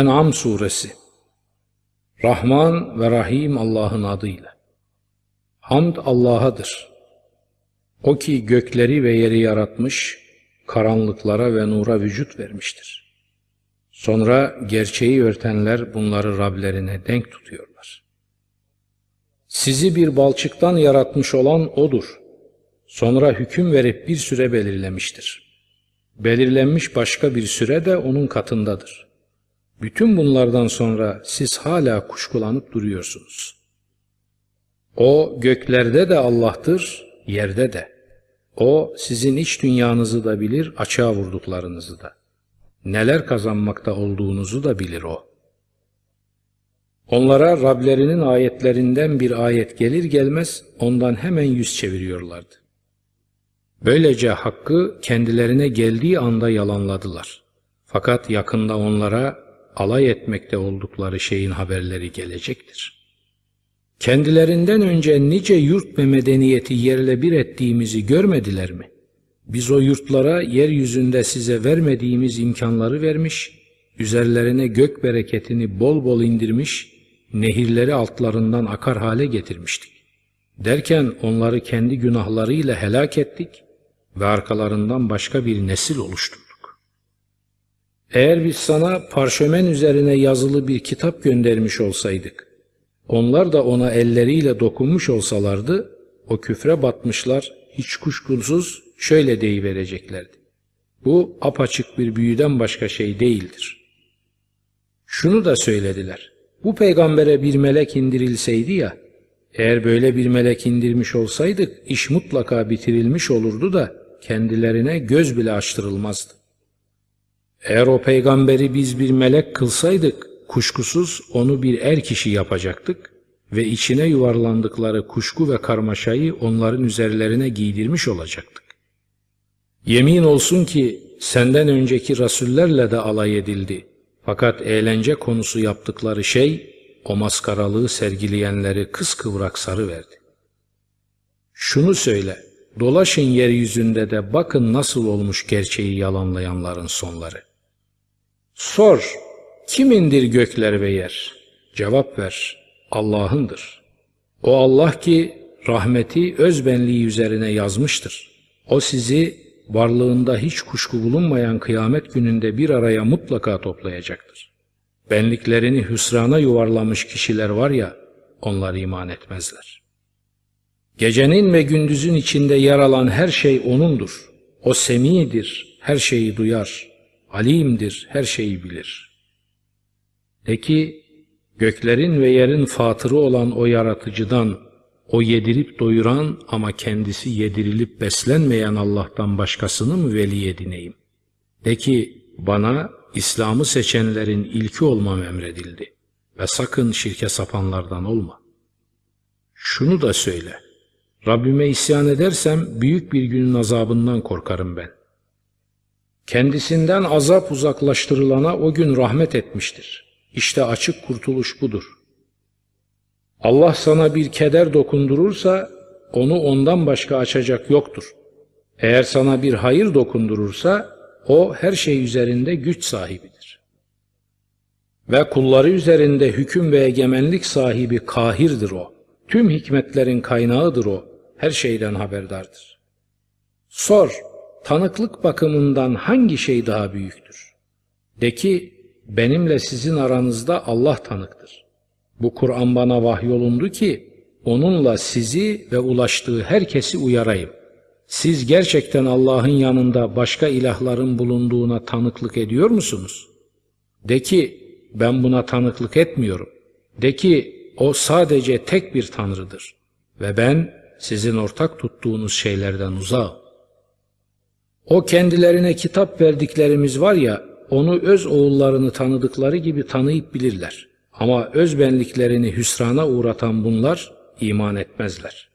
En'am suresi Rahman ve Rahim Allah'ın adıyla Hamd Allah'adır. O ki gökleri ve yeri yaratmış, karanlıklara ve nura vücut vermiştir. Sonra gerçeği örtenler bunları Rablerine denk tutuyorlar. Sizi bir balçıktan yaratmış olan O'dur. Sonra hüküm verip bir süre belirlemiştir. Belirlenmiş başka bir süre de O'nun katındadır.'' Bütün bunlardan sonra siz hala kuşkulanıp duruyorsunuz. O göklerde de Allah'tır, yerde de. O sizin iç dünyanızı da bilir, açığa vurduklarınızı da. Neler kazanmakta olduğunuzu da bilir o. Onlara Rablerinin ayetlerinden bir ayet gelir gelmez ondan hemen yüz çeviriyorlardı. Böylece hakkı kendilerine geldiği anda yalanladılar. Fakat yakında onlara alay etmekte oldukları şeyin haberleri gelecektir. Kendilerinden önce nice yurt ve medeniyeti yerle bir ettiğimizi görmediler mi? Biz o yurtlara yeryüzünde size vermediğimiz imkanları vermiş, üzerlerine gök bereketini bol bol indirmiş, nehirleri altlarından akar hale getirmiştik. Derken onları kendi günahlarıyla helak ettik ve arkalarından başka bir nesil oluştu. Eğer biz sana parşömen üzerine yazılı bir kitap göndermiş olsaydık, onlar da ona elleriyle dokunmuş olsalardı, o küfre batmışlar, hiç kuşkusuz şöyle deyivereceklerdi. Bu apaçık bir büyüden başka şey değildir. Şunu da söylediler. Bu peygambere bir melek indirilseydi ya, eğer böyle bir melek indirmiş olsaydık iş mutlaka bitirilmiş olurdu da kendilerine göz bile açtırılmazdı. Eğer o peygamberi biz bir melek kılsaydık, kuşkusuz onu bir er kişi yapacaktık ve içine yuvarlandıkları kuşku ve karmaşayı onların üzerlerine giydirmiş olacaktık. Yemin olsun ki senden önceki rasullerle de alay edildi. Fakat eğlence konusu yaptıkları şey o maskaralığı sergileyenleri kıskıvrak sarı verdi. Şunu söyle, Dolaşın yeryüzünde de bakın nasıl olmuş gerçeği yalanlayanların sonları. Sor, kimindir indir gökler ve yer? Cevap ver, Allah'ındır. O Allah ki rahmeti özbenliği üzerine yazmıştır. O sizi varlığında hiç kuşku bulunmayan kıyamet gününde bir araya mutlaka toplayacaktır. Benliklerini hüsrana yuvarlamış kişiler var ya, onlar iman etmezler.'' Gecenin ve gündüzün içinde yer alan her şey O'nundur. O semidir, her şeyi duyar. Alimdir, her şeyi bilir. De ki, göklerin ve yerin fatırı olan o yaratıcıdan, o yedirip doyuran ama kendisi yedirilip beslenmeyen Allah'tan başkasını mı veli edineyim? De ki, bana İslam'ı seçenlerin ilki olmam emredildi ve sakın şirke sapanlardan olma. Şunu da söyle, Rabbime isyan edersem büyük bir günün azabından korkarım ben. Kendisinden azap uzaklaştırılana o gün rahmet etmiştir. İşte açık kurtuluş budur. Allah sana bir keder dokundurursa onu ondan başka açacak yoktur. Eğer sana bir hayır dokundurursa o her şey üzerinde güç sahibidir. Ve kulları üzerinde hüküm ve egemenlik sahibi kahirdir o. Tüm hikmetlerin kaynağıdır o her şeyden haberdardır. Sor, tanıklık bakımından hangi şey daha büyüktür? De ki, benimle sizin aranızda Allah tanıktır. Bu Kur'an bana vahyolundu ki, onunla sizi ve ulaştığı herkesi uyarayım. Siz gerçekten Allah'ın yanında başka ilahların bulunduğuna tanıklık ediyor musunuz? De ki, ben buna tanıklık etmiyorum. De ki, o sadece tek bir tanrıdır ve ben sizin ortak tuttuğunuz şeylerden uzak. O kendilerine kitap verdiklerimiz var ya, onu öz oğullarını tanıdıkları gibi tanıyıp bilirler. Ama öz benliklerini hüsrana uğratan bunlar iman etmezler.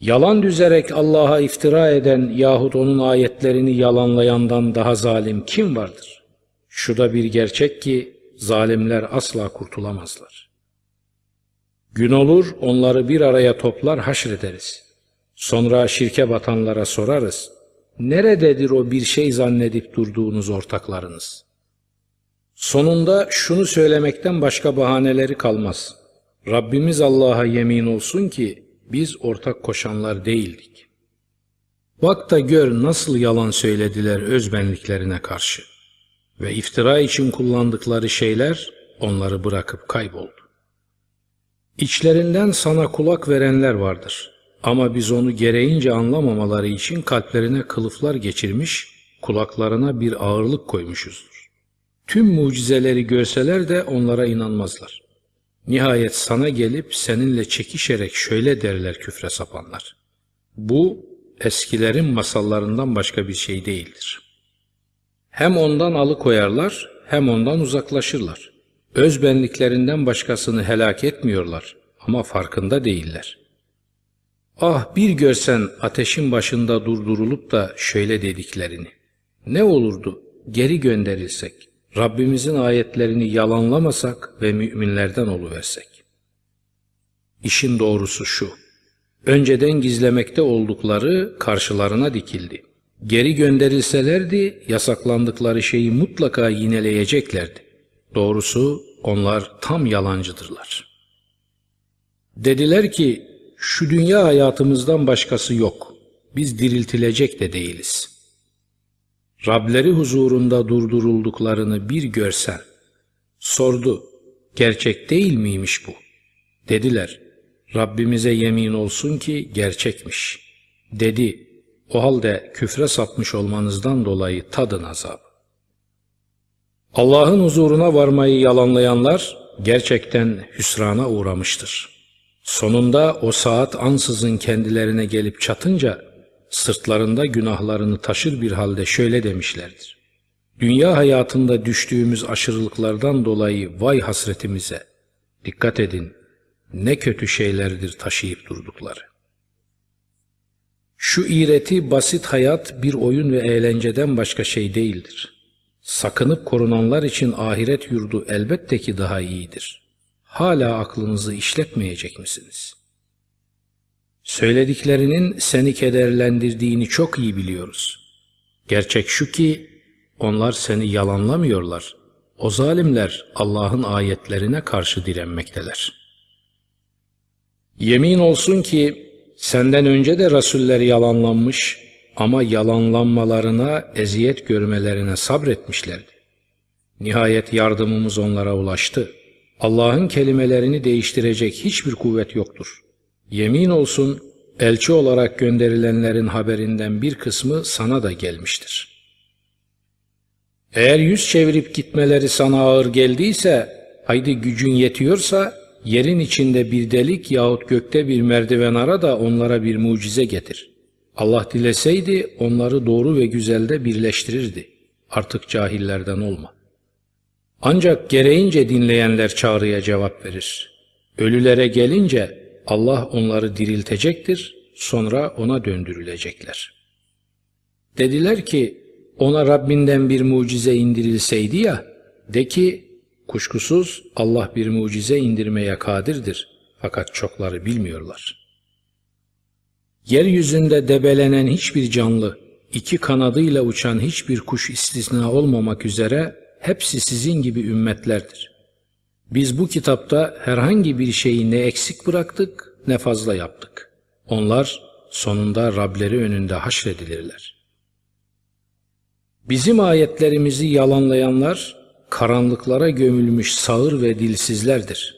Yalan düzerek Allah'a iftira eden yahut onun ayetlerini yalanlayandan daha zalim kim vardır? Şu da bir gerçek ki zalimler asla kurtulamazlar. Gün olur onları bir araya toplar haşrederiz. Sonra şirke batanlara sorarız. Nerededir o bir şey zannedip durduğunuz ortaklarınız? Sonunda şunu söylemekten başka bahaneleri kalmaz. Rabbimiz Allah'a yemin olsun ki biz ortak koşanlar değildik. Bak da gör nasıl yalan söylediler özbenliklerine karşı ve iftira için kullandıkları şeyler onları bırakıp kayboldu. İçlerinden sana kulak verenler vardır. Ama biz onu gereğince anlamamaları için kalplerine kılıflar geçirmiş, kulaklarına bir ağırlık koymuşuzdur. Tüm mucizeleri görseler de onlara inanmazlar. Nihayet sana gelip seninle çekişerek şöyle derler küfre sapanlar. Bu eskilerin masallarından başka bir şey değildir. Hem ondan alıkoyarlar hem ondan uzaklaşırlar.'' özbenliklerinden başkasını helak etmiyorlar ama farkında değiller. Ah bir görsen ateşin başında durdurulup da şöyle dediklerini. Ne olurdu geri gönderilsek, Rabbimizin ayetlerini yalanlamasak ve müminlerden oluversek. İşin doğrusu şu, önceden gizlemekte oldukları karşılarına dikildi. Geri gönderilselerdi yasaklandıkları şeyi mutlaka yineleyeceklerdi. Doğrusu onlar tam yalancıdırlar. Dediler ki şu dünya hayatımızdan başkası yok. Biz diriltilecek de değiliz. Rableri huzurunda durdurulduklarını bir görsen. Sordu, gerçek değil miymiş bu? Dediler, Rabbimize yemin olsun ki gerçekmiş. Dedi, o halde küfre sapmış olmanızdan dolayı tadın azap. Allah'ın huzuruna varmayı yalanlayanlar gerçekten hüsrana uğramıştır. Sonunda o saat ansızın kendilerine gelip çatınca sırtlarında günahlarını taşır bir halde şöyle demişlerdir. Dünya hayatında düştüğümüz aşırılıklardan dolayı vay hasretimize, dikkat edin ne kötü şeylerdir taşıyıp durdukları. Şu iğreti basit hayat bir oyun ve eğlenceden başka şey değildir.'' Sakınıp korunanlar için ahiret yurdu elbette ki daha iyidir. Hala aklınızı işletmeyecek misiniz? Söylediklerinin seni kederlendirdiğini çok iyi biliyoruz. Gerçek şu ki onlar seni yalanlamıyorlar. O zalimler Allah'ın ayetlerine karşı direnmekteler. Yemin olsun ki senden önce de rasuller yalanlanmış, ama yalanlanmalarına, eziyet görmelerine sabretmişlerdi. Nihayet yardımımız onlara ulaştı. Allah'ın kelimelerini değiştirecek hiçbir kuvvet yoktur. Yemin olsun elçi olarak gönderilenlerin haberinden bir kısmı sana da gelmiştir. Eğer yüz çevirip gitmeleri sana ağır geldiyse, haydi gücün yetiyorsa, yerin içinde bir delik yahut gökte bir merdiven ara da onlara bir mucize getir.'' Allah dileseydi onları doğru ve güzelde birleştirirdi. Artık cahillerden olma. Ancak gereğince dinleyenler çağrıya cevap verir. Ölülere gelince Allah onları diriltecektir, sonra ona döndürülecekler. Dediler ki, ona Rabbinden bir mucize indirilseydi ya, de ki, kuşkusuz Allah bir mucize indirmeye kadirdir. Fakat çokları bilmiyorlar.'' Yeryüzünde debelenen hiçbir canlı, iki kanadıyla uçan hiçbir kuş istisna olmamak üzere hepsi sizin gibi ümmetlerdir. Biz bu kitapta herhangi bir şeyi ne eksik bıraktık ne fazla yaptık. Onlar sonunda Rableri önünde haşredilirler. Bizim ayetlerimizi yalanlayanlar karanlıklara gömülmüş sağır ve dilsizlerdir.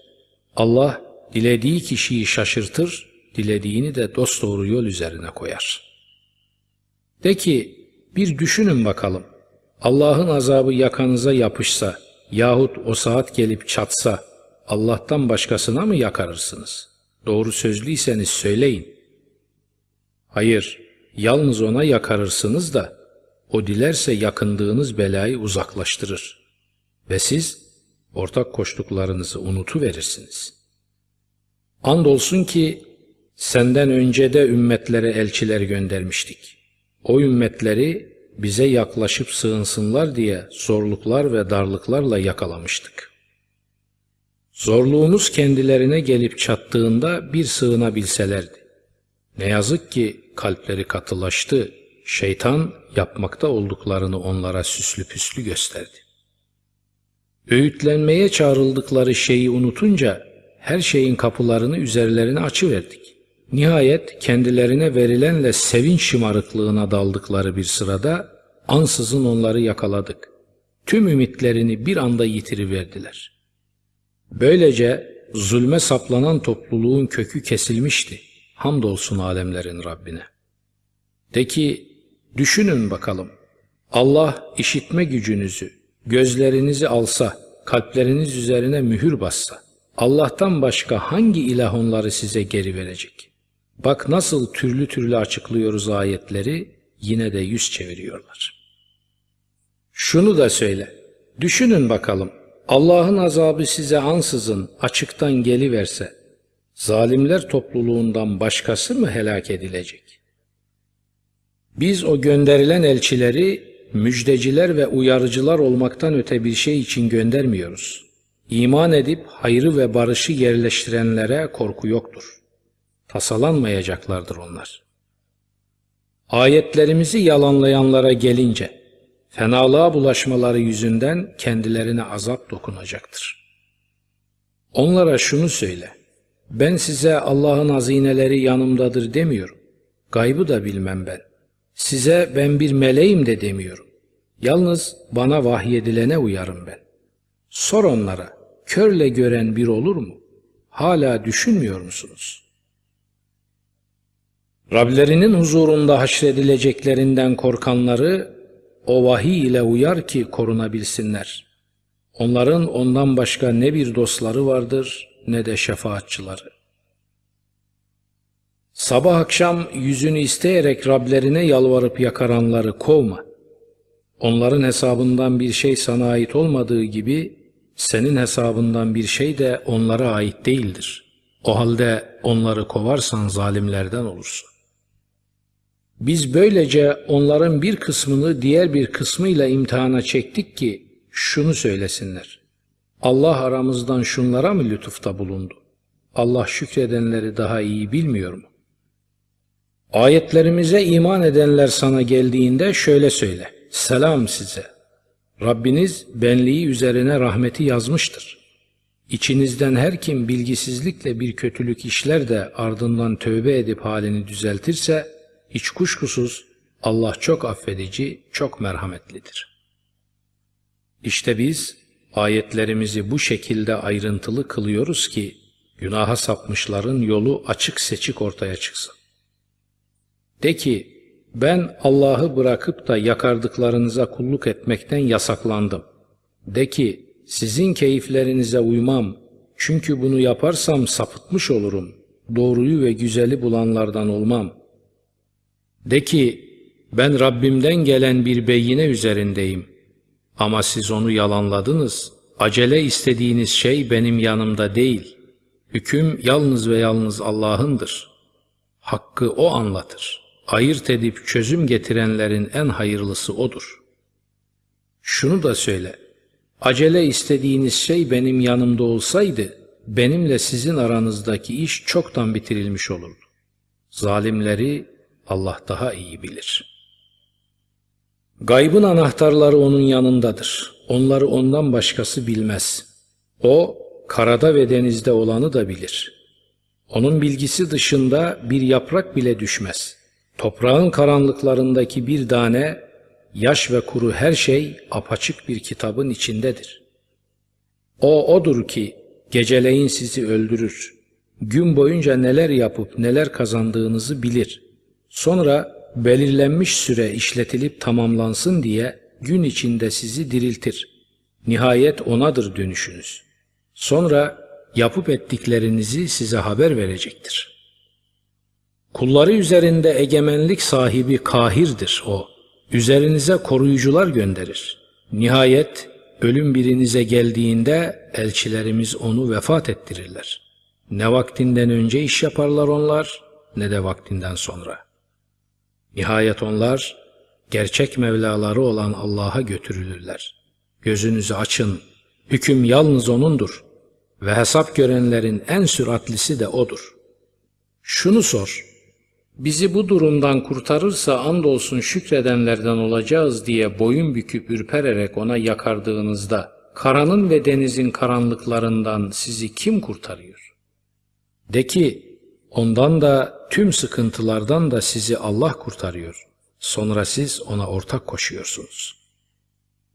Allah dilediği kişiyi şaşırtır dilediğini de dosdoğru yol üzerine koyar. De ki bir düşünün bakalım. Allah'ın azabı yakanıza yapışsa yahut o saat gelip çatsa Allah'tan başkasına mı yakarırsınız? Doğru sözlüyseniz söyleyin. Hayır, yalnız ona yakarırsınız da o dilerse yakındığınız belayı uzaklaştırır ve siz ortak koştuklarınızı unutu verirsiniz. Andolsun ki Senden önce de ümmetlere elçiler göndermiştik. O ümmetleri bize yaklaşıp sığınsınlar diye zorluklar ve darlıklarla yakalamıştık. Zorluğumuz kendilerine gelip çattığında bir sığınabilselerdi. Ne yazık ki kalpleri katılaştı, şeytan yapmakta olduklarını onlara süslü püslü gösterdi. Öğütlenmeye çağrıldıkları şeyi unutunca her şeyin kapılarını üzerlerine açıverdik. Nihayet kendilerine verilenle sevinç şımarıklığına daldıkları bir sırada ansızın onları yakaladık. Tüm ümitlerini bir anda yitiriverdiler. Böylece zulme saplanan topluluğun kökü kesilmişti. Hamdolsun alemlerin Rabbine. De ki düşünün bakalım Allah işitme gücünüzü, gözlerinizi alsa, kalpleriniz üzerine mühür bassa, Allah'tan başka hangi ilah onları size geri verecek? Bak nasıl türlü türlü açıklıyoruz ayetleri yine de yüz çeviriyorlar. Şunu da söyle. Düşünün bakalım. Allah'ın azabı size ansızın açıktan geliverse zalimler topluluğundan başkası mı helak edilecek? Biz o gönderilen elçileri müjdeciler ve uyarıcılar olmaktan öte bir şey için göndermiyoruz. İman edip hayrı ve barışı yerleştirenlere korku yoktur tasalanmayacaklardır onlar. Ayetlerimizi yalanlayanlara gelince, fenalığa bulaşmaları yüzünden kendilerine azap dokunacaktır. Onlara şunu söyle, ben size Allah'ın hazineleri yanımdadır demiyorum. Gaybı da bilmem ben. Size ben bir meleğim de demiyorum. Yalnız bana vahyedilene uyarım ben. Sor onlara, körle gören bir olur mu? Hala düşünmüyor musunuz?'' Rablerinin huzurunda haşredileceklerinden korkanları o vahiy ile uyar ki korunabilsinler. Onların ondan başka ne bir dostları vardır ne de şefaatçıları. Sabah akşam yüzünü isteyerek Rablerine yalvarıp yakaranları kovma. Onların hesabından bir şey sana ait olmadığı gibi senin hesabından bir şey de onlara ait değildir. O halde onları kovarsan zalimlerden olursun. Biz böylece onların bir kısmını diğer bir kısmıyla imtihana çektik ki şunu söylesinler. Allah aramızdan şunlara mı lütufta bulundu? Allah şükredenleri daha iyi bilmiyor mu? Ayetlerimize iman edenler sana geldiğinde şöyle söyle. Selam size. Rabbiniz benliği üzerine rahmeti yazmıştır. İçinizden her kim bilgisizlikle bir kötülük işler de ardından tövbe edip halini düzeltirse hiç kuşkusuz Allah çok affedici, çok merhametlidir. İşte biz ayetlerimizi bu şekilde ayrıntılı kılıyoruz ki günaha sapmışların yolu açık seçik ortaya çıksın. De ki ben Allah'ı bırakıp da yakardıklarınıza kulluk etmekten yasaklandım. De ki sizin keyiflerinize uymam çünkü bunu yaparsam sapıtmış olurum. Doğruyu ve güzeli bulanlardan olmam. De ki ben Rabbimden gelen bir beyine üzerindeyim. Ama siz onu yalanladınız. Acele istediğiniz şey benim yanımda değil. Hüküm yalnız ve yalnız Allah'ındır. Hakkı O anlatır. Ayırt edip çözüm getirenlerin en hayırlısı O'dur. Şunu da söyle. Acele istediğiniz şey benim yanımda olsaydı, benimle sizin aranızdaki iş çoktan bitirilmiş olurdu. Zalimleri Allah daha iyi bilir. Gaybın anahtarları onun yanındadır. Onları ondan başkası bilmez. O karada ve denizde olanı da bilir. Onun bilgisi dışında bir yaprak bile düşmez. Toprağın karanlıklarındaki bir tane, yaş ve kuru her şey apaçık bir kitabın içindedir. O odur ki geceleyin sizi öldürür. Gün boyunca neler yapıp neler kazandığınızı bilir. Sonra belirlenmiş süre işletilip tamamlansın diye gün içinde sizi diriltir. Nihayet onadır dönüşünüz. Sonra yapıp ettiklerinizi size haber verecektir. Kulları üzerinde egemenlik sahibi kahirdir o. Üzerinize koruyucular gönderir. Nihayet ölüm birinize geldiğinde elçilerimiz onu vefat ettirirler. Ne vaktinden önce iş yaparlar onlar ne de vaktinden sonra.'' Nihayet onlar gerçek Mevlaları olan Allah'a götürülürler. Gözünüzü açın, hüküm yalnız O'nundur ve hesap görenlerin en süratlisi de O'dur. Şunu sor, bizi bu durumdan kurtarırsa andolsun şükredenlerden olacağız diye boyun büküp ürpererek ona yakardığınızda, karanın ve denizin karanlıklarından sizi kim kurtarıyor? De ki, Ondan da tüm sıkıntılardan da sizi Allah kurtarıyor. Sonra siz ona ortak koşuyorsunuz.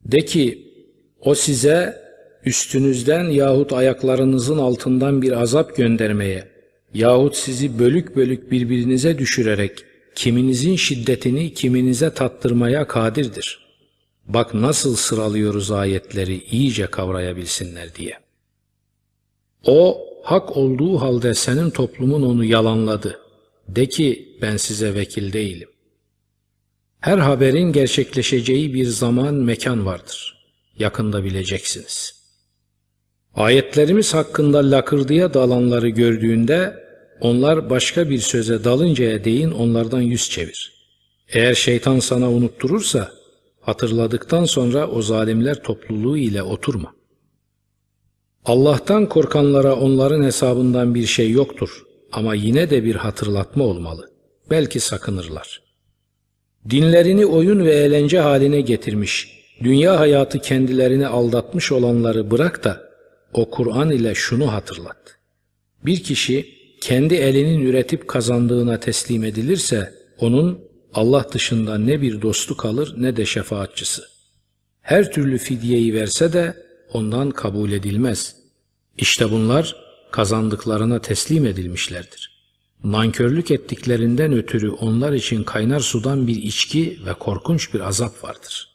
De ki o size üstünüzden yahut ayaklarınızın altından bir azap göndermeye yahut sizi bölük bölük birbirinize düşürerek kiminizin şiddetini kiminize tattırmaya kadirdir. Bak nasıl sıralıyoruz ayetleri iyice kavrayabilsinler diye. O hak olduğu halde senin toplumun onu yalanladı. De ki ben size vekil değilim. Her haberin gerçekleşeceği bir zaman mekan vardır. Yakında bileceksiniz. Ayetlerimiz hakkında lakırdıya dalanları gördüğünde onlar başka bir söze dalıncaya değin onlardan yüz çevir. Eğer şeytan sana unutturursa hatırladıktan sonra o zalimler topluluğu ile oturma.'' Allah'tan korkanlara onların hesabından bir şey yoktur ama yine de bir hatırlatma olmalı. Belki sakınırlar. Dinlerini oyun ve eğlence haline getirmiş, dünya hayatı kendilerini aldatmış olanları bırak da o Kur'an ile şunu hatırlat. Bir kişi kendi elinin üretip kazandığına teslim edilirse onun Allah dışında ne bir dostu kalır ne de şefaatçisi. Her türlü fidyeyi verse de ondan kabul edilmez. İşte bunlar kazandıklarına teslim edilmişlerdir. Nankörlük ettiklerinden ötürü onlar için kaynar sudan bir içki ve korkunç bir azap vardır.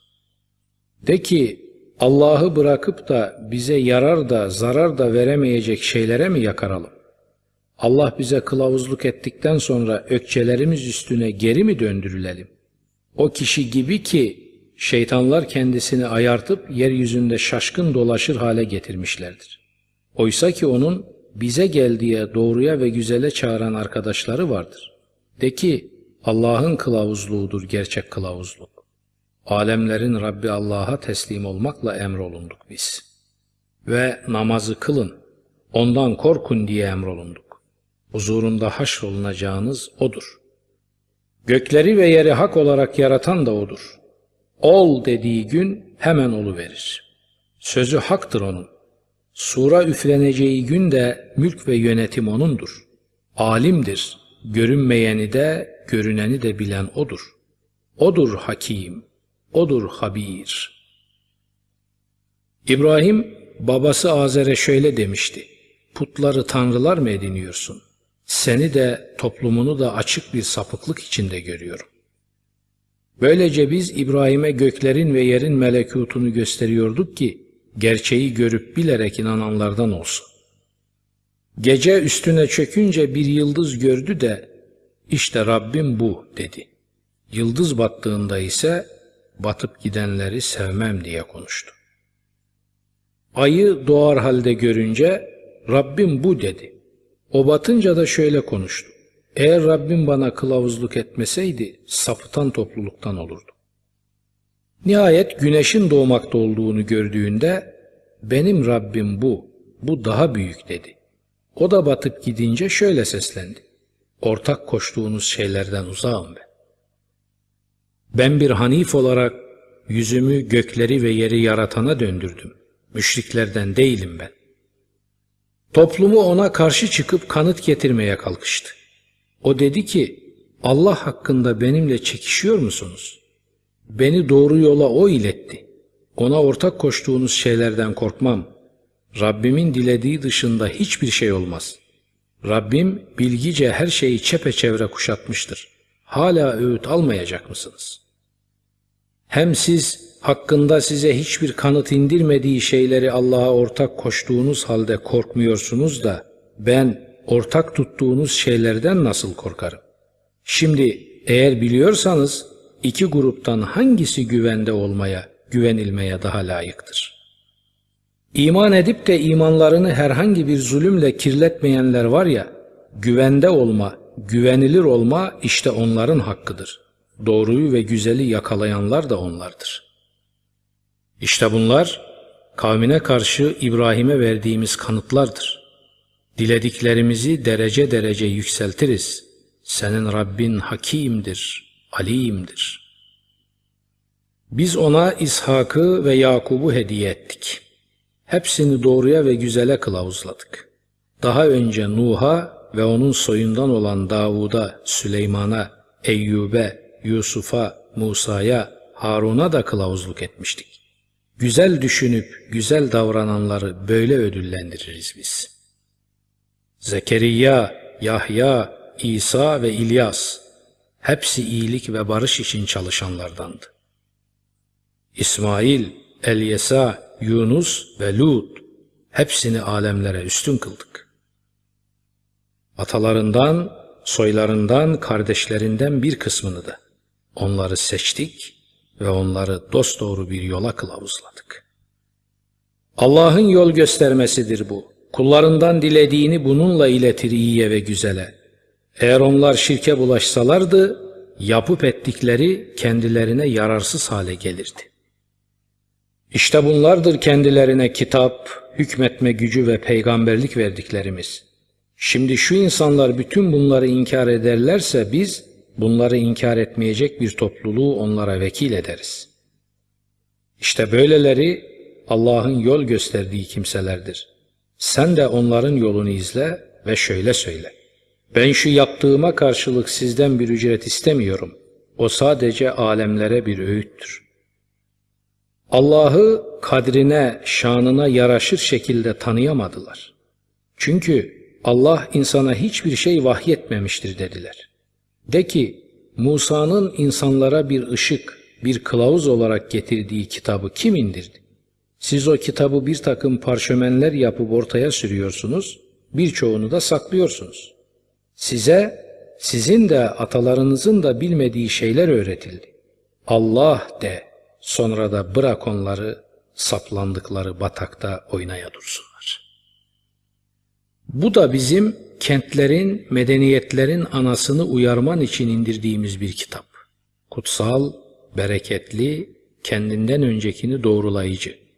De ki Allah'ı bırakıp da bize yarar da zarar da veremeyecek şeylere mi yakaralım? Allah bize kılavuzluk ettikten sonra ökçelerimiz üstüne geri mi döndürülelim? O kişi gibi ki şeytanlar kendisini ayartıp yeryüzünde şaşkın dolaşır hale getirmişlerdir. Oysa ki onun bize gel diye doğruya ve güzele çağıran arkadaşları vardır. De ki Allah'ın kılavuzluğudur gerçek kılavuzluk. Alemlerin Rabbi Allah'a teslim olmakla emrolunduk biz. Ve namazı kılın, ondan korkun diye emrolunduk. Huzurunda haşrolunacağınız O'dur. Gökleri ve yeri hak olarak yaratan da O'dur ol dediği gün hemen olu verir. Sözü haktır onun. Sura üfleneceği gün de mülk ve yönetim onundur. Alimdir. Görünmeyeni de görüneni de bilen odur. Odur hakim. Odur habir. İbrahim babası Azer'e şöyle demişti. Putları tanrılar mı ediniyorsun? Seni de toplumunu da açık bir sapıklık içinde görüyorum. Böylece biz İbrahim'e göklerin ve yerin melekutunu gösteriyorduk ki gerçeği görüp bilerek inananlardan olsun. Gece üstüne çökünce bir yıldız gördü de işte Rabbim bu dedi. Yıldız battığında ise batıp gidenleri sevmem diye konuştu. Ayı doğar halde görünce Rabbim bu dedi. O batınca da şöyle konuştu. Eğer Rabbim bana kılavuzluk etmeseydi sapıtan topluluktan olurdu. Nihayet güneşin doğmakta olduğunu gördüğünde benim Rabbim bu, bu daha büyük dedi. O da batıp gidince şöyle seslendi. Ortak koştuğunuz şeylerden uzağım ben. Ben bir hanif olarak yüzümü gökleri ve yeri yaratana döndürdüm. Müşriklerden değilim ben. Toplumu ona karşı çıkıp kanıt getirmeye kalkıştı. O dedi ki Allah hakkında benimle çekişiyor musunuz? Beni doğru yola o iletti. Ona ortak koştuğunuz şeylerden korkmam. Rabbimin dilediği dışında hiçbir şey olmaz. Rabbim bilgice her şeyi çepeçevre kuşatmıştır. Hala öğüt almayacak mısınız? Hem siz hakkında size hiçbir kanıt indirmediği şeyleri Allah'a ortak koştuğunuz halde korkmuyorsunuz da ben ortak tuttuğunuz şeylerden nasıl korkarım? Şimdi eğer biliyorsanız iki gruptan hangisi güvende olmaya, güvenilmeye daha layıktır? İman edip de imanlarını herhangi bir zulümle kirletmeyenler var ya, güvende olma, güvenilir olma işte onların hakkıdır. Doğruyu ve güzeli yakalayanlar da onlardır. İşte bunlar kavmine karşı İbrahim'e verdiğimiz kanıtlardır. Dilediklerimizi derece derece yükseltiriz. Senin Rabbin hakimdir, alimdir. Biz ona İshak'ı ve Yakub'u hediye ettik. Hepsini doğruya ve güzele kılavuzladık. Daha önce Nuh'a ve onun soyundan olan Davud'a, Süleyman'a, Eyyub'e, Yusuf'a, Musa'ya, Harun'a da kılavuzluk etmiştik. Güzel düşünüp güzel davrananları böyle ödüllendiririz biz.'' Zekeriya, Yahya, İsa ve İlyas hepsi iyilik ve barış için çalışanlardandı. İsmail, Elyesa, Yunus ve Lut hepsini alemlere üstün kıldık. Atalarından, soylarından, kardeşlerinden bir kısmını da onları seçtik ve onları dosdoğru bir yola kılavuzladık. Allah'ın yol göstermesidir bu. Kullarından dilediğini bununla iletir iyiye ve güzele. Eğer onlar şirke bulaşsalardı, yapıp ettikleri kendilerine yararsız hale gelirdi. İşte bunlardır kendilerine kitap, hükmetme gücü ve peygamberlik verdiklerimiz. Şimdi şu insanlar bütün bunları inkar ederlerse biz bunları inkar etmeyecek bir topluluğu onlara vekil ederiz. İşte böyleleri Allah'ın yol gösterdiği kimselerdir.'' Sen de onların yolunu izle ve şöyle söyle. Ben şu yaptığıma karşılık sizden bir ücret istemiyorum. O sadece alemlere bir öğüttür. Allah'ı kadrine, şanına yaraşır şekilde tanıyamadılar. Çünkü Allah insana hiçbir şey vahyetmemiştir dediler. De ki Musa'nın insanlara bir ışık, bir kılavuz olarak getirdiği kitabı kim indirdi? Siz o kitabı bir takım parşömenler yapıp ortaya sürüyorsunuz, birçoğunu da saklıyorsunuz. Size, sizin de atalarınızın da bilmediği şeyler öğretildi. Allah de, sonra da bırak onları saplandıkları batakta oynaya dursunlar. Bu da bizim kentlerin, medeniyetlerin anasını uyarman için indirdiğimiz bir kitap. Kutsal, bereketli, kendinden öncekini doğrulayıcı.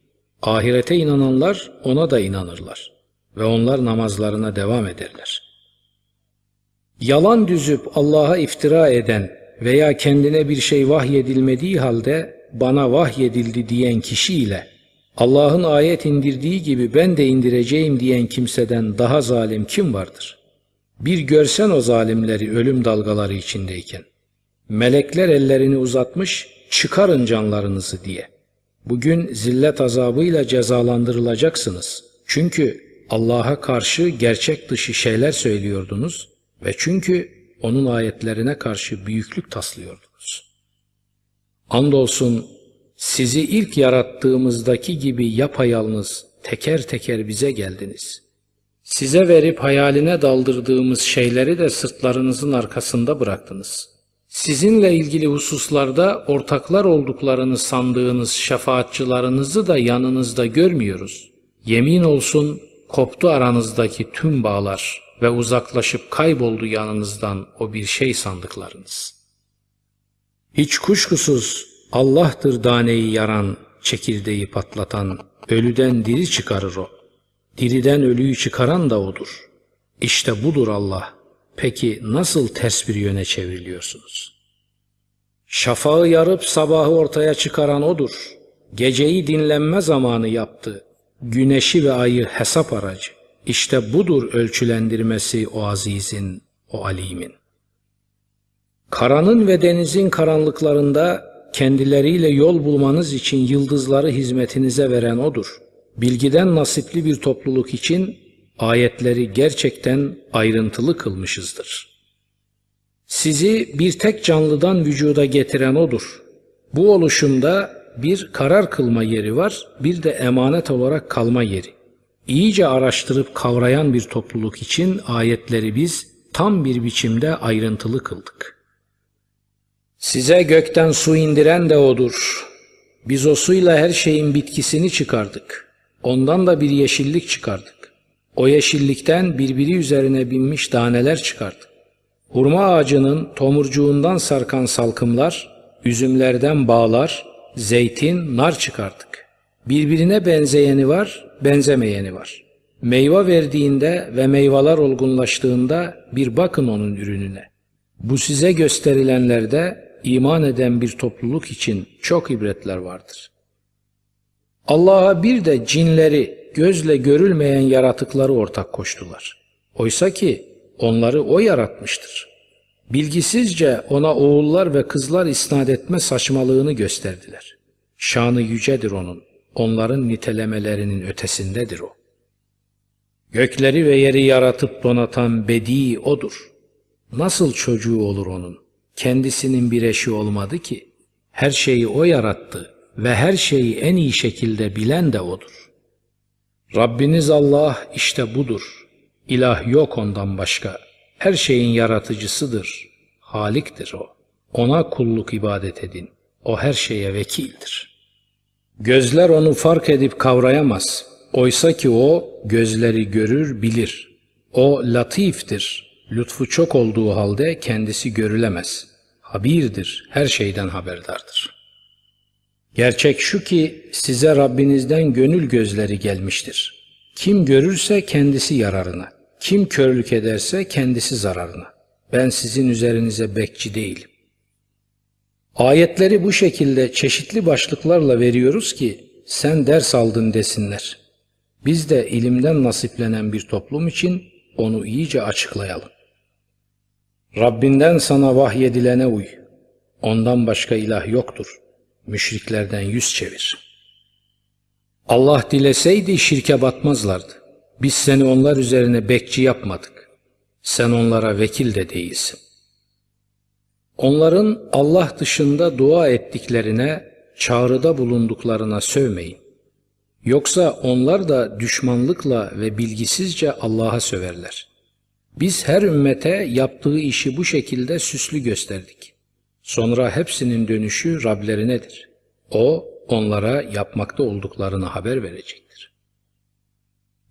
Ahirete inananlar ona da inanırlar ve onlar namazlarına devam ederler. Yalan düzüp Allah'a iftira eden veya kendine bir şey vahyedilmediği halde bana vahyedildi diyen kişiyle Allah'ın ayet indirdiği gibi ben de indireceğim diyen kimseden daha zalim kim vardır? Bir görsen o zalimleri ölüm dalgaları içindeyken. Melekler ellerini uzatmış çıkarın canlarınızı diye.'' Bugün zillet azabıyla cezalandırılacaksınız. Çünkü Allah'a karşı gerçek dışı şeyler söylüyordunuz ve çünkü onun ayetlerine karşı büyüklük taslıyordunuz. Andolsun sizi ilk yarattığımızdaki gibi yapayalnız teker teker bize geldiniz. Size verip hayaline daldırdığımız şeyleri de sırtlarınızın arkasında bıraktınız.'' Sizinle ilgili hususlarda ortaklar olduklarını sandığınız şefaatçılarınızı da yanınızda görmüyoruz. Yemin olsun koptu aranızdaki tüm bağlar ve uzaklaşıp kayboldu yanınızdan o bir şey sandıklarınız. Hiç kuşkusuz Allah'tır daneyi yaran, çekirdeği patlatan, ölüden diri çıkarır o. Diriden ölüyü çıkaran da odur. İşte budur Allah.'' Peki nasıl ters bir yöne çevriliyorsunuz? Şafağı yarıp sabahı ortaya çıkaran odur. Geceyi dinlenme zamanı yaptı. Güneşi ve ayı hesap aracı. İşte budur ölçülendirmesi o azizin, o alimin. Karanın ve denizin karanlıklarında kendileriyle yol bulmanız için yıldızları hizmetinize veren odur. Bilgiden nasipli bir topluluk için ayetleri gerçekten ayrıntılı kılmışızdır. Sizi bir tek canlıdan vücuda getiren odur. Bu oluşumda bir karar kılma yeri var, bir de emanet olarak kalma yeri. İyice araştırıp kavrayan bir topluluk için ayetleri biz tam bir biçimde ayrıntılı kıldık. Size gökten su indiren de odur. Biz o suyla her şeyin bitkisini çıkardık. Ondan da bir yeşillik çıkardık. O yeşillikten birbiri üzerine binmiş daneler çıkardı. Hurma ağacının tomurcuğundan sarkan salkımlar, üzümlerden bağlar, zeytin, nar çıkardık. Birbirine benzeyeni var, benzemeyeni var. Meyve verdiğinde ve meyveler olgunlaştığında bir bakın onun ürününe. Bu size gösterilenlerde iman eden bir topluluk için çok ibretler vardır. Allah'a bir de cinleri, gözle görülmeyen yaratıkları ortak koştular. Oysa ki onları o yaratmıştır. Bilgisizce ona oğullar ve kızlar isnat etme saçmalığını gösterdiler. Şanı yücedir onun, onların nitelemelerinin ötesindedir o. Gökleri ve yeri yaratıp donatan bedi odur. Nasıl çocuğu olur onun? Kendisinin bir eşi olmadı ki. Her şeyi o yarattı ve her şeyi en iyi şekilde bilen de odur.'' Rabbiniz Allah işte budur. İlah yok ondan başka. Her şeyin yaratıcısıdır. Haliktir o. Ona kulluk ibadet edin. O her şeye vekildir. Gözler onu fark edip kavrayamaz. Oysa ki o gözleri görür, bilir. O latiftir. Lütfu çok olduğu halde kendisi görülemez. Habirdir, her şeyden haberdardır.'' Gerçek şu ki size Rabbinizden gönül gözleri gelmiştir. Kim görürse kendisi yararına, kim körlük ederse kendisi zararına. Ben sizin üzerinize bekçi değilim. Ayetleri bu şekilde çeşitli başlıklarla veriyoruz ki sen ders aldın desinler. Biz de ilimden nasiplenen bir toplum için onu iyice açıklayalım. Rabbinden sana vahyedilene uy. Ondan başka ilah yoktur.'' müşriklerden yüz çevir. Allah dileseydi şirke batmazlardı. Biz seni onlar üzerine bekçi yapmadık. Sen onlara vekil de değilsin. Onların Allah dışında dua ettiklerine, çağrıda bulunduklarına sövmeyin. Yoksa onlar da düşmanlıkla ve bilgisizce Allah'a söverler. Biz her ümmete yaptığı işi bu şekilde süslü gösterdik. Sonra hepsinin dönüşü Rablerinedir. O onlara yapmakta olduklarını haber verecektir.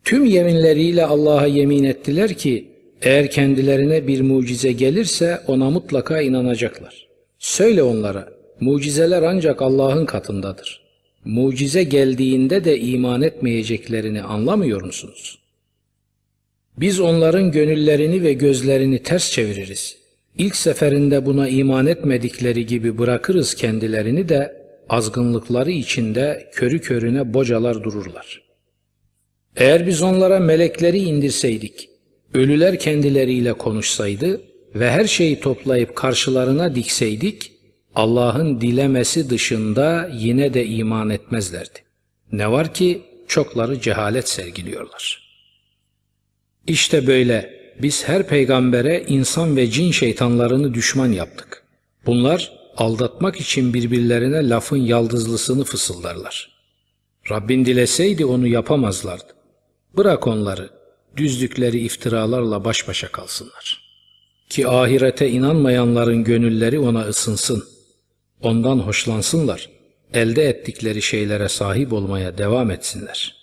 Tüm yeminleriyle Allah'a yemin ettiler ki eğer kendilerine bir mucize gelirse ona mutlaka inanacaklar. Söyle onlara mucizeler ancak Allah'ın katındadır. Mucize geldiğinde de iman etmeyeceklerini anlamıyor musunuz? Biz onların gönüllerini ve gözlerini ters çeviririz. İlk seferinde buna iman etmedikleri gibi bırakırız kendilerini de azgınlıkları içinde körü körüne bocalar dururlar. Eğer biz onlara melekleri indirseydik, ölüler kendileriyle konuşsaydı ve her şeyi toplayıp karşılarına dikseydik, Allah'ın dilemesi dışında yine de iman etmezlerdi. Ne var ki çokları cehalet sergiliyorlar. İşte böyle biz her peygambere insan ve cin şeytanlarını düşman yaptık. Bunlar aldatmak için birbirlerine lafın yaldızlısını fısıldarlar. Rabbin dileseydi onu yapamazlardı. Bırak onları, düzdükleri iftiralarla baş başa kalsınlar. Ki ahirete inanmayanların gönülleri ona ısınsın. Ondan hoşlansınlar, elde ettikleri şeylere sahip olmaya devam etsinler.''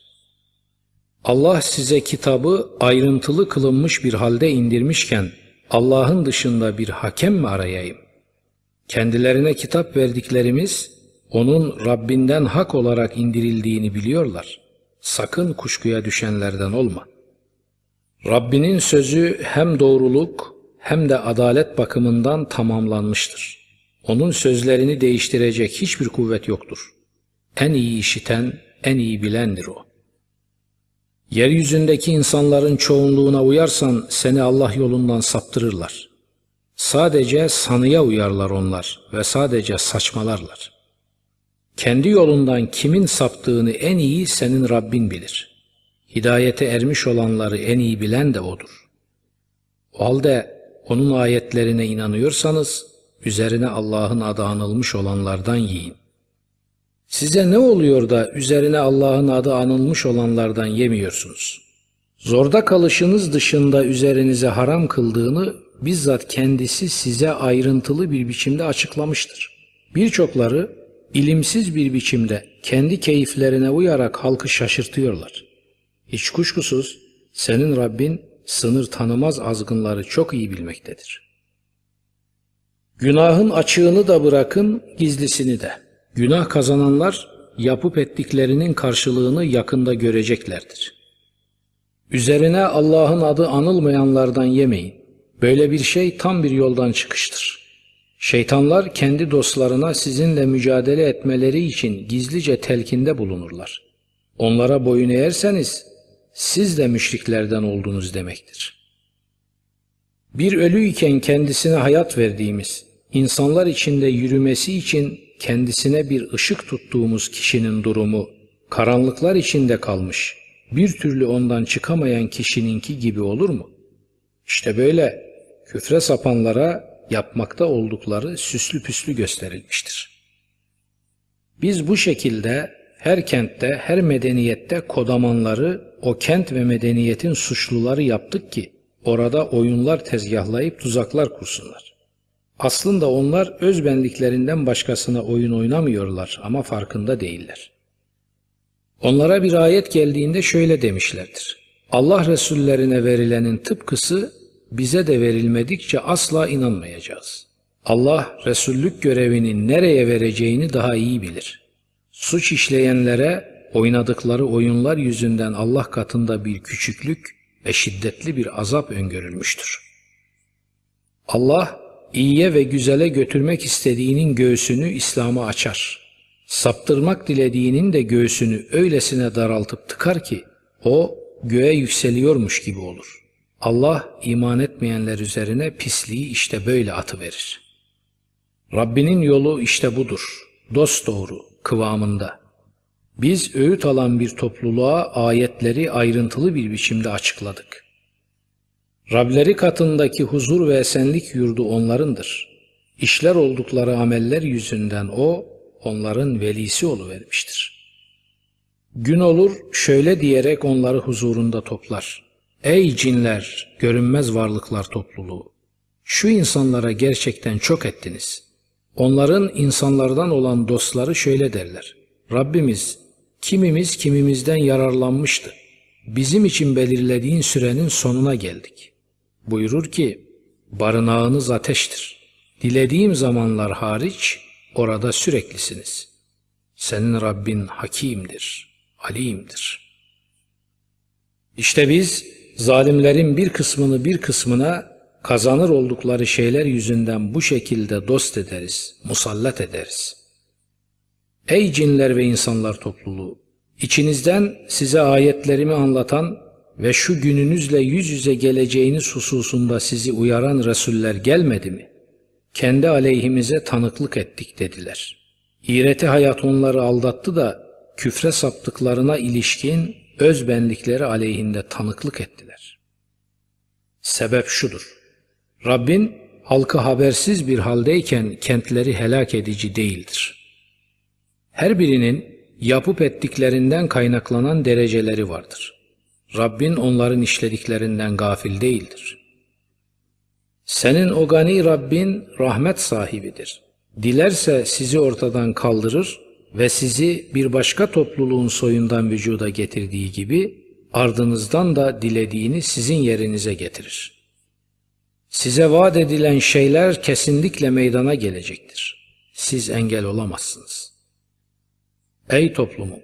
Allah size kitabı ayrıntılı kılınmış bir halde indirmişken Allah'ın dışında bir hakem mi arayayım? Kendilerine kitap verdiklerimiz onun Rabbinden hak olarak indirildiğini biliyorlar. Sakın kuşkuya düşenlerden olma. Rabbinin sözü hem doğruluk hem de adalet bakımından tamamlanmıştır. Onun sözlerini değiştirecek hiçbir kuvvet yoktur. En iyi işiten, en iyi bilendir o. Yeryüzündeki insanların çoğunluğuna uyarsan seni Allah yolundan saptırırlar. Sadece sanıya uyarlar onlar ve sadece saçmalarlar. Kendi yolundan kimin saptığını en iyi senin Rabbin bilir. Hidayete ermiş olanları en iyi bilen de O'dur. O halde onun ayetlerine inanıyorsanız üzerine Allah'ın adı anılmış olanlardan yiyin. Size ne oluyor da üzerine Allah'ın adı anılmış olanlardan yemiyorsunuz? Zorda kalışınız dışında üzerinize haram kıldığını bizzat kendisi size ayrıntılı bir biçimde açıklamıştır. Birçokları ilimsiz bir biçimde kendi keyiflerine uyarak halkı şaşırtıyorlar. Hiç kuşkusuz senin Rabbin sınır tanımaz azgınları çok iyi bilmektedir. Günahın açığını da bırakın, gizlisini de.'' Günah kazananlar yapıp ettiklerinin karşılığını yakında göreceklerdir. Üzerine Allah'ın adı anılmayanlardan yemeyin. Böyle bir şey tam bir yoldan çıkıştır. Şeytanlar kendi dostlarına sizinle mücadele etmeleri için gizlice telkinde bulunurlar. Onlara boyun eğerseniz siz de müşriklerden oldunuz demektir. Bir ölü iken kendisine hayat verdiğimiz insanlar içinde yürümesi için kendisine bir ışık tuttuğumuz kişinin durumu, karanlıklar içinde kalmış, bir türlü ondan çıkamayan kişininki gibi olur mu? İşte böyle küfre sapanlara yapmakta oldukları süslü püslü gösterilmiştir. Biz bu şekilde her kentte, her medeniyette kodamanları o kent ve medeniyetin suçluları yaptık ki orada oyunlar tezgahlayıp tuzaklar kursunlar. Aslında onlar özbenliklerinden başkasına oyun oynamıyorlar ama farkında değiller. Onlara bir ayet geldiğinde şöyle demişlerdir. Allah Resullerine verilenin tıpkısı bize de verilmedikçe asla inanmayacağız. Allah Resullük görevini nereye vereceğini daha iyi bilir. Suç işleyenlere oynadıkları oyunlar yüzünden Allah katında bir küçüklük ve şiddetli bir azap öngörülmüştür. Allah iyiye ve güzele götürmek istediğinin göğsünü İslam'a açar. Saptırmak dilediğinin de göğsünü öylesine daraltıp tıkar ki o göğe yükseliyormuş gibi olur. Allah iman etmeyenler üzerine pisliği işte böyle atı verir. Rabbinin yolu işte budur. Dost doğru kıvamında. Biz öğüt alan bir topluluğa ayetleri ayrıntılı bir biçimde açıkladık. Rableri katındaki huzur ve esenlik yurdu onlarındır. İşler oldukları ameller yüzünden o, onların velisi oluvermiştir. Gün olur şöyle diyerek onları huzurunda toplar. Ey cinler, görünmez varlıklar topluluğu! Şu insanlara gerçekten çok ettiniz. Onların insanlardan olan dostları şöyle derler. Rabbimiz, kimimiz kimimizden yararlanmıştı. Bizim için belirlediğin sürenin sonuna geldik.'' buyurur ki barınağınız ateştir. Dilediğim zamanlar hariç orada süreklisiniz. Senin Rabbin hakimdir, alimdir. İşte biz zalimlerin bir kısmını bir kısmına kazanır oldukları şeyler yüzünden bu şekilde dost ederiz, musallat ederiz. Ey cinler ve insanlar topluluğu! içinizden size ayetlerimi anlatan ve şu gününüzle yüz yüze geleceğiniz hususunda sizi uyaran Resuller gelmedi mi? Kendi aleyhimize tanıklık ettik dediler. İğreti hayat onları aldattı da küfre saptıklarına ilişkin öz benlikleri aleyhinde tanıklık ettiler. Sebep şudur. Rabbin halkı habersiz bir haldeyken kentleri helak edici değildir. Her birinin yapıp ettiklerinden kaynaklanan dereceleri vardır.'' Rabbin onların işlediklerinden gafil değildir. Senin o gani Rabbin rahmet sahibidir. Dilerse sizi ortadan kaldırır ve sizi bir başka topluluğun soyundan vücuda getirdiği gibi ardınızdan da dilediğini sizin yerinize getirir. Size vaat edilen şeyler kesinlikle meydana gelecektir. Siz engel olamazsınız. Ey toplumum!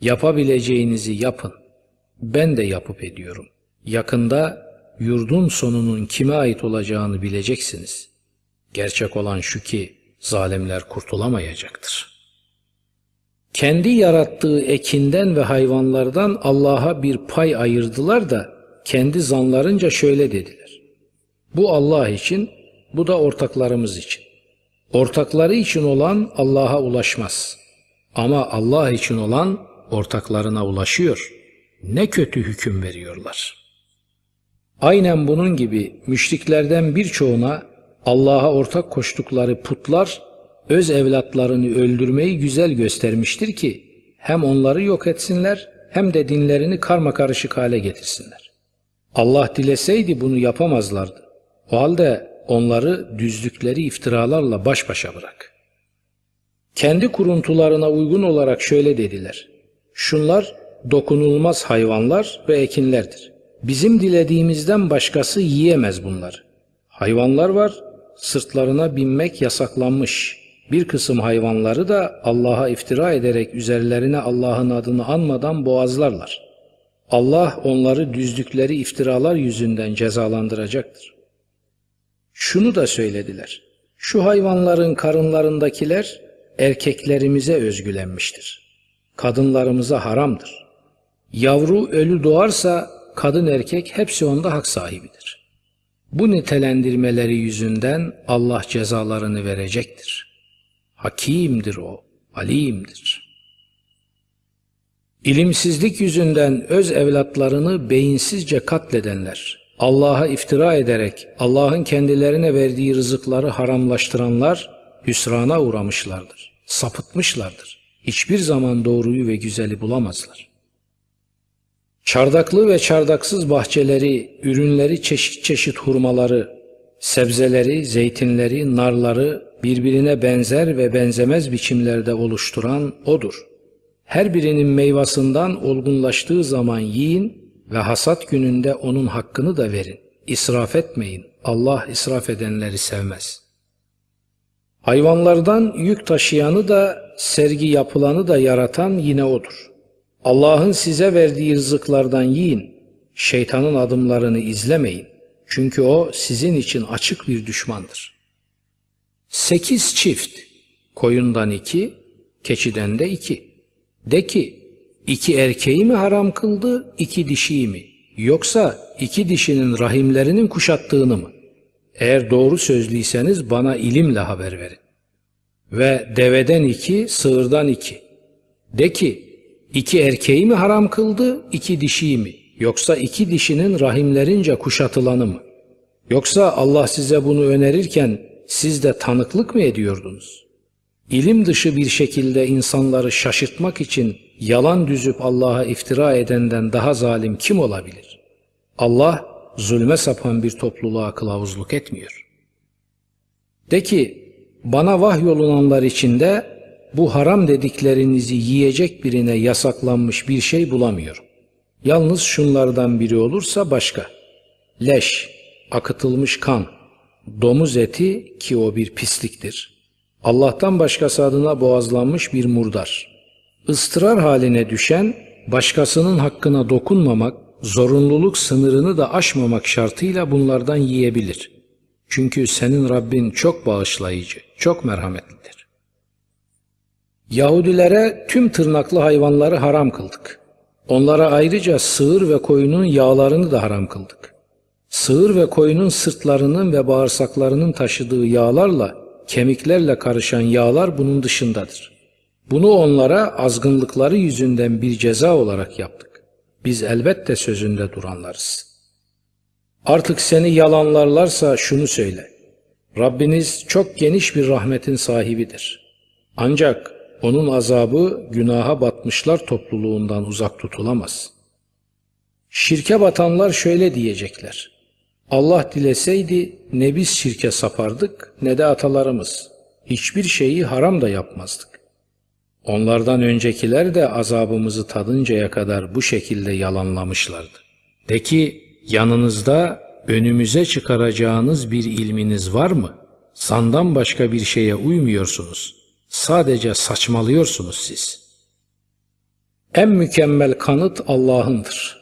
Yapabileceğinizi yapın ben de yapıp ediyorum. Yakında yurdun sonunun kime ait olacağını bileceksiniz. Gerçek olan şu ki zalimler kurtulamayacaktır. Kendi yarattığı ekinden ve hayvanlardan Allah'a bir pay ayırdılar da kendi zanlarınca şöyle dediler. Bu Allah için, bu da ortaklarımız için. Ortakları için olan Allah'a ulaşmaz. Ama Allah için olan ortaklarına ulaşıyor.'' ne kötü hüküm veriyorlar. Aynen bunun gibi müşriklerden birçoğuna Allah'a ortak koştukları putlar öz evlatlarını öldürmeyi güzel göstermiştir ki hem onları yok etsinler hem de dinlerini karma karışık hale getirsinler. Allah dileseydi bunu yapamazlardı. O halde onları düzlükleri iftiralarla baş başa bırak. Kendi kuruntularına uygun olarak şöyle dediler. Şunlar dokunulmaz hayvanlar ve ekinlerdir. Bizim dilediğimizden başkası yiyemez bunları. Hayvanlar var, sırtlarına binmek yasaklanmış. Bir kısım hayvanları da Allah'a iftira ederek üzerlerine Allah'ın adını anmadan boğazlarlar. Allah onları düzdükleri iftiralar yüzünden cezalandıracaktır. Şunu da söylediler. Şu hayvanların karınlarındakiler erkeklerimize özgülenmiştir. Kadınlarımıza haramdır. Yavru ölü doğarsa kadın erkek hepsi onda hak sahibidir. Bu nitelendirmeleri yüzünden Allah cezalarını verecektir. Hakimdir o, alimdir. İlimsizlik yüzünden öz evlatlarını beyinsizce katledenler, Allah'a iftira ederek Allah'ın kendilerine verdiği rızıkları haramlaştıranlar hüsrana uğramışlardır, sapıtmışlardır. Hiçbir zaman doğruyu ve güzeli bulamazlar. Çardaklı ve çardaksız bahçeleri, ürünleri, çeşit çeşit hurmaları, sebzeleri, zeytinleri, narları birbirine benzer ve benzemez biçimlerde oluşturan odur. Her birinin meyvasından olgunlaştığı zaman yiyin ve hasat gününde onun hakkını da verin. İsraf etmeyin. Allah israf edenleri sevmez. Hayvanlardan yük taşıyanı da, sergi yapılanı da yaratan yine odur.'' Allah'ın size verdiği rızıklardan yiyin. Şeytanın adımlarını izlemeyin. Çünkü o sizin için açık bir düşmandır. Sekiz çift, koyundan iki, keçiden de iki. De ki, iki erkeği mi haram kıldı, iki dişiyi mi? Yoksa iki dişinin rahimlerinin kuşattığını mı? Eğer doğru sözlüyseniz bana ilimle haber verin. Ve deveden iki, sığırdan iki. De ki, İki erkeği mi haram kıldı, iki dişiyi mi? Yoksa iki dişinin rahimlerince kuşatılanı mı? Yoksa Allah size bunu önerirken siz de tanıklık mı ediyordunuz? İlim dışı bir şekilde insanları şaşırtmak için yalan düzüp Allah'a iftira edenden daha zalim kim olabilir? Allah zulme sapan bir topluluğa kılavuzluk etmiyor. De ki bana vahyolunanlar içinde bu haram dediklerinizi yiyecek birine yasaklanmış bir şey bulamıyorum. Yalnız şunlardan biri olursa başka. Leş, akıtılmış kan, domuz eti ki o bir pisliktir. Allah'tan başkası adına boğazlanmış bir murdar. Istırar haline düşen, başkasının hakkına dokunmamak, zorunluluk sınırını da aşmamak şartıyla bunlardan yiyebilir. Çünkü senin Rabbin çok bağışlayıcı, çok merhametlidir. Yahudilere tüm tırnaklı hayvanları haram kıldık. Onlara ayrıca sığır ve koyunun yağlarını da haram kıldık. Sığır ve koyunun sırtlarının ve bağırsaklarının taşıdığı yağlarla kemiklerle karışan yağlar bunun dışındadır. Bunu onlara azgınlıkları yüzünden bir ceza olarak yaptık. Biz elbette sözünde duranlarız. Artık seni yalanlarlarsa şunu söyle. Rabbiniz çok geniş bir rahmetin sahibidir. Ancak onun azabı günaha batmışlar topluluğundan uzak tutulamaz. Şirke batanlar şöyle diyecekler. Allah dileseydi ne biz şirke sapardık ne de atalarımız. Hiçbir şeyi haram da yapmazdık. Onlardan öncekiler de azabımızı tadıncaya kadar bu şekilde yalanlamışlardı. De ki yanınızda önümüze çıkaracağınız bir ilminiz var mı? Sandan başka bir şeye uymuyorsunuz.'' Sadece saçmalıyorsunuz siz. En mükemmel kanıt Allah'ındır.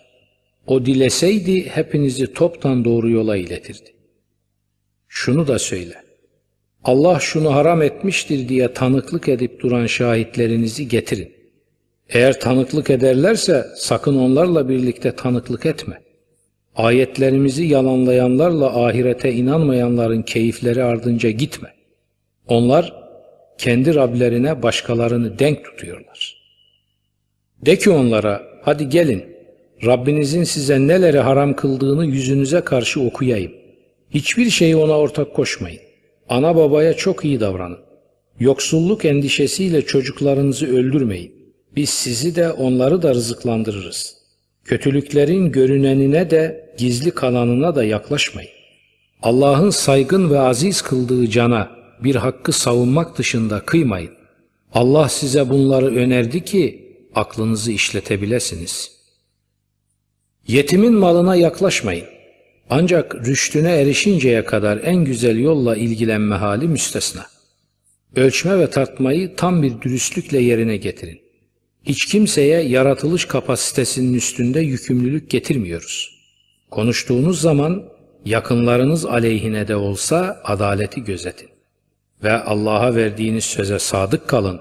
O dileseydi hepinizi toptan doğru yola iletirdi. Şunu da söyle. Allah şunu haram etmiştir diye tanıklık edip duran şahitlerinizi getirin. Eğer tanıklık ederlerse sakın onlarla birlikte tanıklık etme. Ayetlerimizi yalanlayanlarla ahirete inanmayanların keyifleri ardınca gitme. Onlar kendi Rablerine başkalarını denk tutuyorlar. De ki onlara hadi gelin Rabbinizin size neleri haram kıldığını yüzünüze karşı okuyayım. Hiçbir şeyi ona ortak koşmayın. Ana babaya çok iyi davranın. Yoksulluk endişesiyle çocuklarınızı öldürmeyin. Biz sizi de onları da rızıklandırırız. Kötülüklerin görünenine de gizli kalanına da yaklaşmayın. Allah'ın saygın ve aziz kıldığı cana bir hakkı savunmak dışında kıymayın. Allah size bunları önerdi ki aklınızı işletebilesiniz. Yetimin malına yaklaşmayın. Ancak rüştüne erişinceye kadar en güzel yolla ilgilenme hali müstesna. Ölçme ve tartmayı tam bir dürüstlükle yerine getirin. Hiç kimseye yaratılış kapasitesinin üstünde yükümlülük getirmiyoruz. Konuştuğunuz zaman yakınlarınız aleyhine de olsa adaleti gözetin ve Allah'a verdiğiniz söze sadık kalın,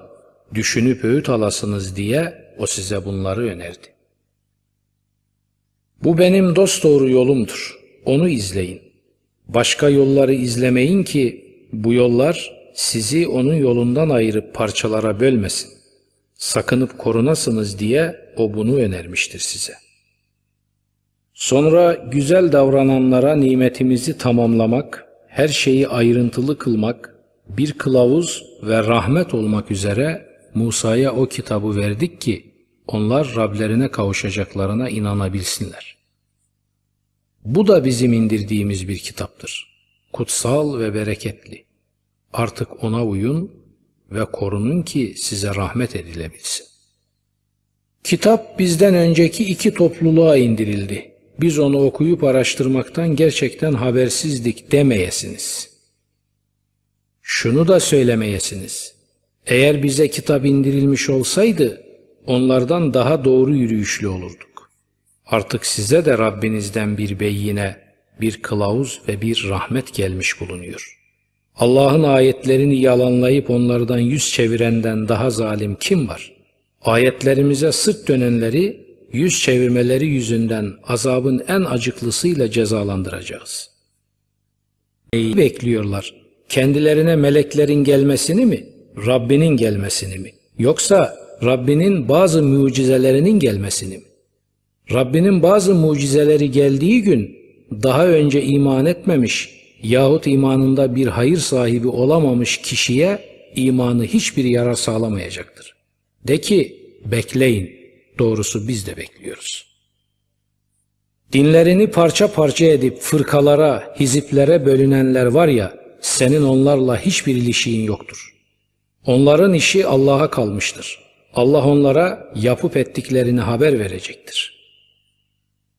düşünüp öğüt alasınız diye o size bunları önerdi. Bu benim doğru yolumdur, onu izleyin. Başka yolları izlemeyin ki bu yollar sizi onun yolundan ayırıp parçalara bölmesin. Sakınıp korunasınız diye o bunu önermiştir size. Sonra güzel davrananlara nimetimizi tamamlamak, her şeyi ayrıntılı kılmak, bir kılavuz ve rahmet olmak üzere Musa'ya o kitabı verdik ki onlar Rablerine kavuşacaklarına inanabilsinler. Bu da bizim indirdiğimiz bir kitaptır. Kutsal ve bereketli. Artık ona uyun ve korunun ki size rahmet edilebilsin. Kitap bizden önceki iki topluluğa indirildi. Biz onu okuyup araştırmaktan gerçekten habersizdik demeyesiniz.'' şunu da söylemeyesiniz. Eğer bize kitap indirilmiş olsaydı onlardan daha doğru yürüyüşlü olurduk. Artık size de Rabbinizden bir beyine, bir kılavuz ve bir rahmet gelmiş bulunuyor. Allah'ın ayetlerini yalanlayıp onlardan yüz çevirenden daha zalim kim var? Ayetlerimize sırt dönenleri yüz çevirmeleri yüzünden azabın en acıklısıyla cezalandıracağız. Neyi bekliyorlar? kendilerine meleklerin gelmesini mi, Rabbinin gelmesini mi? Yoksa Rabbinin bazı mucizelerinin gelmesini mi? Rabbinin bazı mucizeleri geldiği gün daha önce iman etmemiş yahut imanında bir hayır sahibi olamamış kişiye imanı hiçbir yara sağlamayacaktır. De ki bekleyin doğrusu biz de bekliyoruz. Dinlerini parça parça edip fırkalara, hiziplere bölünenler var ya, senin onlarla hiçbir ilişiğin yoktur. Onların işi Allah'a kalmıştır. Allah onlara yapıp ettiklerini haber verecektir.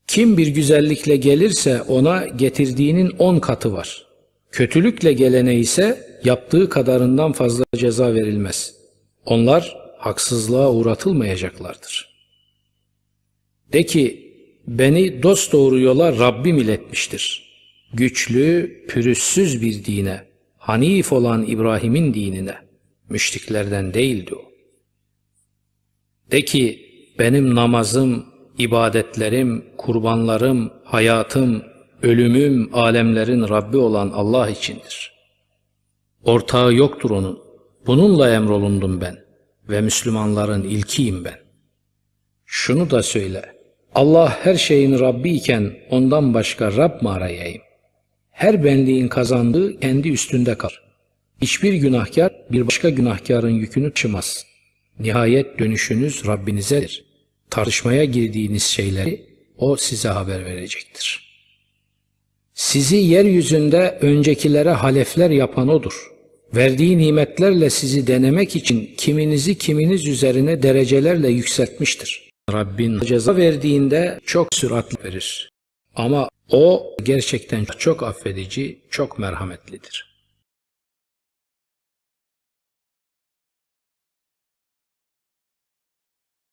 Kim bir güzellikle gelirse ona getirdiğinin on katı var. Kötülükle gelene ise yaptığı kadarından fazla ceza verilmez. Onlar haksızlığa uğratılmayacaklardır. De ki beni dosdoğru yola Rabbim iletmiştir.'' güçlü, pürüzsüz bir dine, Hanif olan İbrahim'in dinine, müşriklerden değildi o. De ki, benim namazım, ibadetlerim, kurbanlarım, hayatım, ölümüm, alemlerin Rabbi olan Allah içindir. Ortağı yoktur onun. Bununla emrolundum ben ve Müslümanların ilkiyim ben. Şunu da söyle, Allah her şeyin Rabbi iken ondan başka Rab mı arayayım? her benliğin kazandığı kendi üstünde kalır. Hiçbir günahkar bir başka günahkarın yükünü taşımaz. Nihayet dönüşünüz Rabbinizedir. Tartışmaya girdiğiniz şeyleri o size haber verecektir. Sizi yeryüzünde öncekilere halefler yapan odur. Verdiği nimetlerle sizi denemek için kiminizi kiminiz üzerine derecelerle yükseltmiştir. Rabbin ceza verdiğinde çok sürat verir. Ama o gerçekten çok affedici, çok merhametlidir.